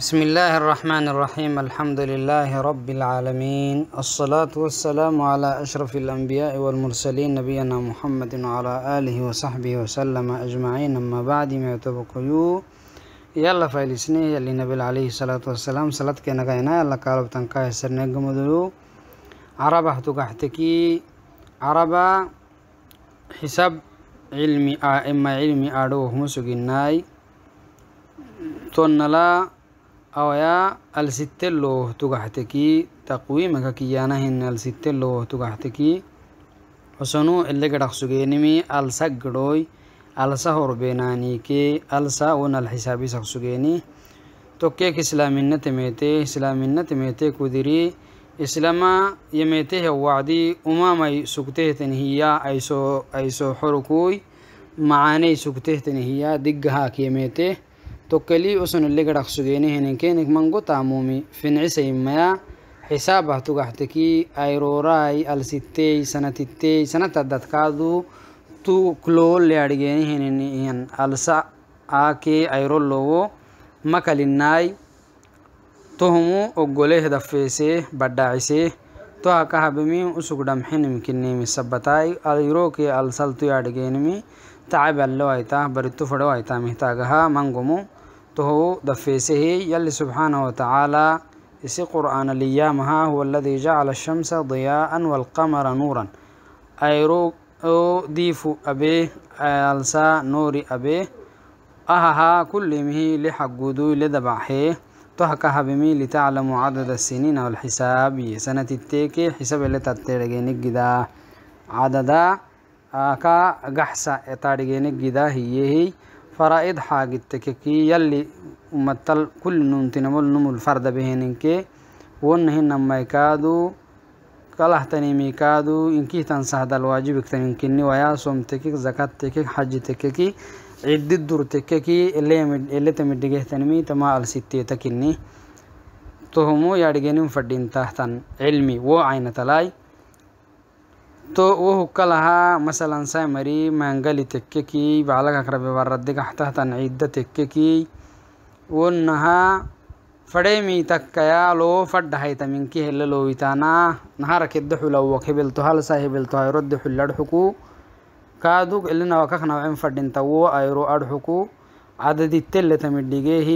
بسم الله الرحمن الرحيم الحمد لله رب العالمين الصلاة والسلام على أشرف الأنبياء والمرسلين نبينا محمد وعلى آله وصحبه وسلم أجمعين أما بعد ما يتبقيو يلا سنه يلي نبي عليه الصلاة والسلام صلاة كي نغينا يلا قالب تنكا يسر نقمدلو عربة تقحتكي عربة حساب علمي آه، إما علمي أروه مسجناي تونلا أويا الستلو تقحتكي تقويمك كيانهن الستلو تقحتكي حسنو اللي قرق سجينمي ألسا قروي ألسا هربينانيكي ألسا ون الحسابي سخسجيني توكيك إسلامنا تميتي إسلامنا تميتي كدري إسلاما يميته وعدي أمامي سكته تنهيا أيسو أيسو حركوي معاني سكته تنهيا دقها كيميته tokkelii usun illiga dhaqsugeeni hinenkenik mango taamumi fincisayimmaya xisaabah tugaxtekii ayroraay alsitteey sanatitteey sanatadadkaadu tu kloole adhigeeni hininiyan alsa aakee ayrolowo makalinnaay tohumu oggoleh dafeesee badhacisee toha kahabimi usug dhamxinimkinimi sabataay ayrookee alsaltu yadhigeenimi tacab allowaytah barittu fodhowaytah mihtagaha mangomu تهو دفيسه يلي سبحانه وتعالى إسي قرآن ليامها هو الذي جعل الشمس ضياء والقمر نورا أيرو أو ديفو أبيه ألسا نوري أبيه أهها كل لحق لحقودو لدبعحيه تهكها هبمي لتعلم عدد السنين والحساب سنة التيكي حساب اللي تترغيني جدا عددا آكا قحسا تارغيني جدا هي هي فرائد حاج التككي يلي متل كل نون تنمل نمو الفرد بهننك ونهن ما يكادو كله تنمي كادو إنكي تنسه دا الواجب تنكني ويا صوم تكك زكاة تكك حج تككي عد الدور تككي اللي مد... اللي تمدجه تنمي تما الستي تكني تهمو يارجنين فدين تحتن علمي وعين تلاي तो वह कलहा मसला सामरी मांगली तेक्के की बालक अकरब वर्रदिग हतहतन ईद तेक्के की वो नहा फड़े मी तक्कया लो फड्ड है तमिंकी हेल्ले लोविताना नहा रखिद्द हुलव हेबिल तो हल सा हेबिल तो रद्द हुल्लड़ हुकू कादुक इल्लिना वकखना फड्डिन तवो आयरो अड़ हुकू عدد التلة مدقيه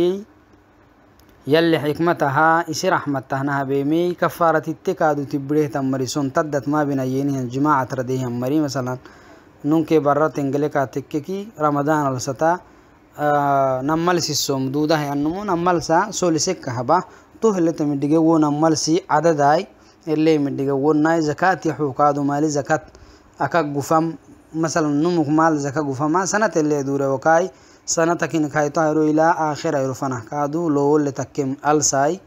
يلي حكمتها إسي رحمة تهنها بيمي كفارة التكادو تبريه تمري سون تدت ما بين يينهن جماعة رديهم مري مثلا نونكي برات انجليكا تككي رمضان الستا آه نمال سي سوم دودا هي انمو نمال سا سولي سكة هبا تهلت مدقى و نمال سي عدداي اللي مدقى و ناي زكاة حوكادو مالي زكاة أكا قفام مثلا نمك مال زكاة قفام سنة اللي دوري وكاي سنتكين كايتو ايرو الى اخر ايرو فنا كادو لو لتكيم الساي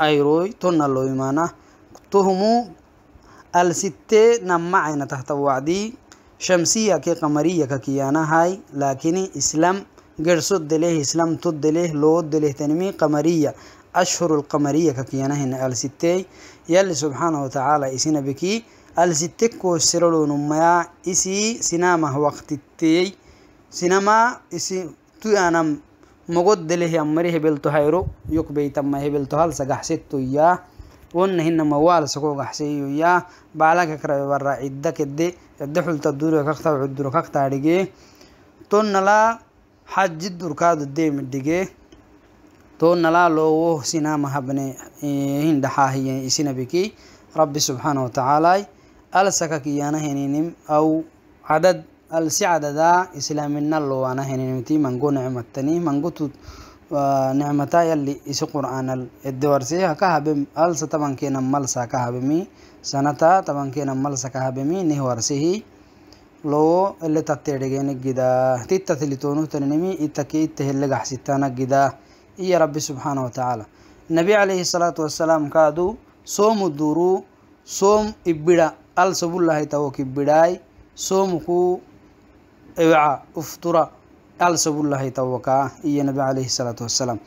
ايرو تونا لو يمانا تهمو الستة نمعين تحت وعدي شمسية كي قمرية كيانا هاي لكن اسلام جرسود دليه اسلام تود دليه لو دليه تنمي قمرية اشهر القمرية كيانا هنا الستة يلي سبحانه وتعالى اسنا بكي الستة كو سرلو نمعا اسي سنامه وقت التي ಸಿನಮಾ ಇಸಿ ತುಯಾನಂ ಮೊಗೊದ್ದೆಲೆಹಿ ಅಮ್ಮರಿ ಹೆಬೆಲ್ತು ಹೈರು ಯುಕ್ ಬೈತಮ್ಮ ಹೆಬೆಲ್ತು ಹಲ್ ಸಗಹಸಿತ್ತುಯ್ಯ ಒನ್ನ ಹಿನ್ನ ಮವಾಲ ಸಗೋಗಹಸೆಯುಯ್ಯ ಬಾಲಕ ಕರವರ ಇದ್ದಕ್ಕೆದ್ದೆ ಎದ್ದ ಹುಳ್ತದ್ದೂರು ಕಕ್ತಾವ ಉದ್ದರು ಕಕ್ತಾಡಿಗೆ ತೊನ್ನಲ ಹಜ್ಜಿದ್ದುರ್ಕಾದದ್ದೇ ಮಿಡ್ಡಿಗೆ ತೊನ್ನಲ ಲೋವೋ ಸಿನಮ ಹಬ್ಬನೆ ಹಿಂಡ ಹಾಹಿಯ ಇಸಿನಬಿಕಿ ರಬ್ಬಿ ಸುಬ್ಹಾನ ತಾಲಾಯ್ ಅಲ್ ಸಕಕಿಯಾನ ಹೆನಿನಿಂ ಅವು عدد السعدة إسلام الله وأنا هنمتي منقو نعمتني منقو آه، نعمتا يلي إسي قرآن الدورسي كهبم ألس طبعا كينا ملسا كهبمي سنتا طبعا كينا ملسا كهبمي نهورسيه لو اللي تتيرجين الجدا تيتا تلتونو تنمي إتكي إتهلق حسيتانا الجدا إيا ربي سبحانه وتعالى النبي عليه الصلاة والسلام كادو صوم الدورو صوم إبدا ألس بالله توك إبداي صومكو ewca uftura alsabullahi tawakaa iyo nabi alayhi salaatu wasalaam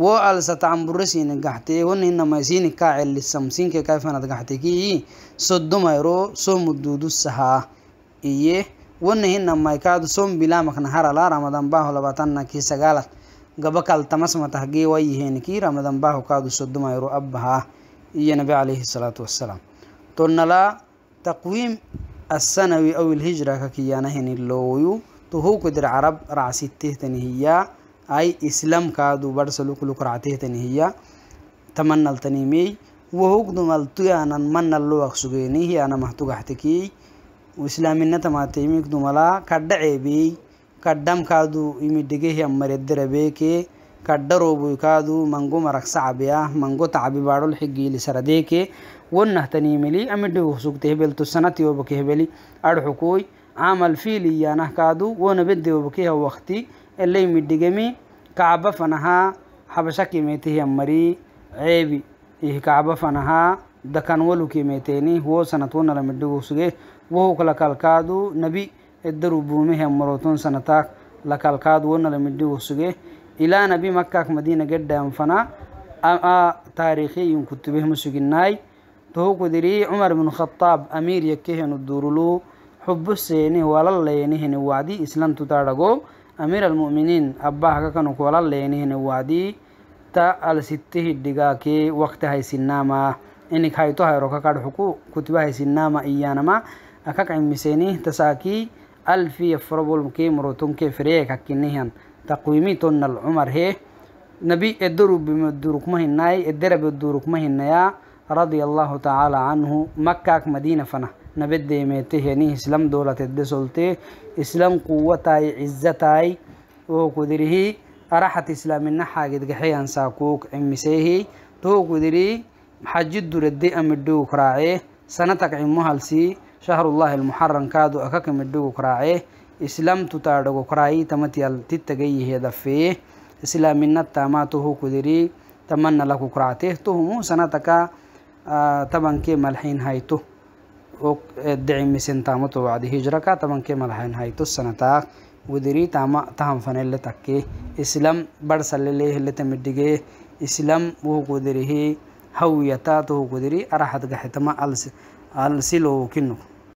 wo alsata camburasini gaxte woninamaisini kaaceli kaifanad gaxte kii sodomayro somududu sahaa iye wonahinamaikaadu som bilamakna harala ramadan baho labatanna kii sagaalad gaba kaltamasmatah gewayiheni ramadan baho kaadu sodomayro abbahaa iyo nabi alayhi salaatu wasalaam tonnala taqwiim السنوي أو الهجرة ككيانا هني اللويو تهو كدر عرب رعسيته تنهيا أي إسلام كادو برسلوك لك رعته تنهيا تمنى التنيمي وهوك دمالتو يانا من اللوغ سجيني هي أنا محتوغ احتكي وإسلامنا تماتيميك دمالا كدعي بي كدام كادو يمدقه يمر الدربيكي كدرو بوكادو منغو مرق صعبيا منغو تعبي بارو الحقي لسرديكي ونه تنيملي أمد وسوق تهبل تسنة وبكهبلي أرحكوي عمل فيلي يا نهكادو ونبدي وبكيها وقتي اللي مدقمي كعبة فنها حبشة كيميته أمري عيبي إيه كعبة فنها دكان ولو كيميتيني هو سنتون لمدي وسوقه وهو كالكالكادو نبي الدرو بومه أمروتون سنتاك لكالكادو ونلمدي وسوقه إلى نبي مكة مدينة جدة أنفنا أما تاريخي كتبه مسجناي تهو كدري عمر بن الخطاب أمير يكيه ندورلو حب السيني ولا الليني وعدي إسلام تتارغو أمير المؤمنين أباها كانوا ولا الليني وعدي تا السته الدقاكي وقتها سناما إنك هاي توها روكا كاد حكو كتبها سناما إيانما أكاك عمي سيني تساكي ألفي يفربول كي مروتون كي فريك أكينيهن تقويمي تون العمر هي نبي الدرو بمدورك مهناي الدرب الدورك مهنايا رضي الله تعالى عنه مكة مدينة فنا نبد ميته يعني إسلام دولة الدسولتي إسلام قوتاي عزتاي وقدره أرحت إسلام النحا قد قحيان ساكوك عمسيه تو قدري حجد دردي أمدوك راعيه سنتك عمها لسي شهر الله المحرم كادو أكاك مدوك راعيه islamtutaa dhagokorai tamatiyal tittagayyihe dafee islaaminataamaa tohu kudirii tamanna sanataka tabankee malxiin hayto e, dicimisen hijraka tabankee malxiin hayto sanataa wadirii taama tahanfanele takke islam barsalele islam wohu kudirihi hawiyata tohu kudiri araxadgaxitama alsilowkinok